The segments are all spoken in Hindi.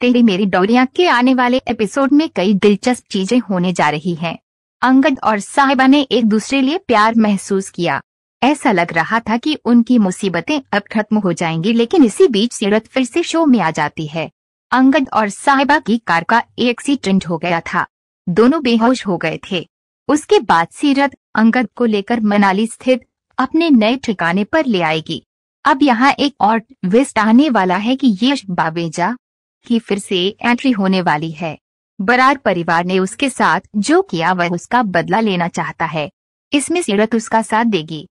तेरी मेरी डोरिया के आने वाले एपिसोड में कई दिलचस्प चीजें होने जा रही हैं। अंगद और साहिबा ने एक दूसरे लिए प्यार महसूस किया ऐसा लग रहा था कि उनकी मुसीबतें अब खत्म हो जाएंगी लेकिन इसी बीच सीरत फिर से शो में आ जाती है अंगद और साहिबा की कार का एक्सीडेंट हो गया था दोनों बेहोश हो गए थे उसके बाद सीरत अंगद को लेकर मनाली स्थित अपने नए ठिकाने पर ले आएगी अब यहाँ एक और ट्विस्ट आने वाला है कि ये बावेजा कि फिर से एंट्री होने वाली है बरार परिवार ने उसके साथ जो किया वह उसका बदला लेना चाहता है इसमें सीरत उसका साथ देगी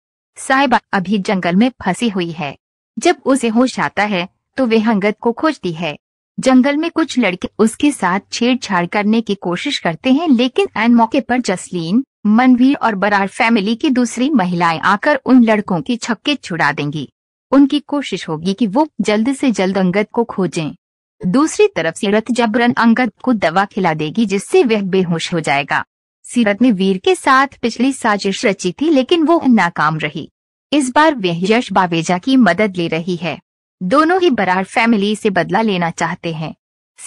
साहिबा अभी जंगल में फंसी हुई है जब उसे होश आता है तो वे हंगत को खोजती है जंगल में कुछ लड़के उसके साथ छेड़छाड़ करने की कोशिश करते हैं लेकिन एन मौके पर जसलीन मनवीर और बरार फैमिली की दूसरी महिलाएं आकर उन लड़कों के छक्के छुड़ा देंगी उनकी कोशिश होगी कि वो जल्द से जल्द अंगद को खोजें दूसरी तरफ सीरत जबरन अंगद को दवा खिला देगी जिससे वह बेहोश हो जाएगा सीरत ने वीर के साथ पिछली साजिश रची थी लेकिन वो नाकाम रही इस बार वह यश बावेजा की मदद ले रही है दोनों ही बरार फैमिली से बदला लेना चाहते हैं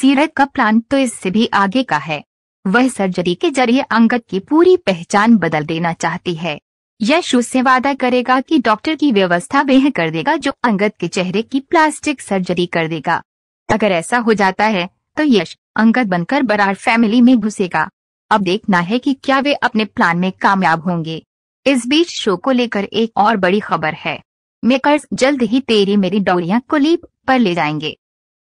सीरत का प्लान तो इससे भी आगे का है वह सर्जरी के जरिए अंगद की पूरी पहचान बदल देना चाहती है यश उससे वादा करेगा कि डॉक्टर की व्यवस्था वह कर देगा जो अंगद के चेहरे की प्लास्टिक सर्जरी कर देगा अगर ऐसा हो जाता है तो यश अंगद बनकर बरार फैमिली में घुसेगा अब देखना है कि क्या वे अपने प्लान में कामयाब होंगे इस बीच शो को लेकर एक और बड़ी खबर है मेकर्स जल्द ही तेरी मेरी डोरिया को लीप पर ले जाएंगे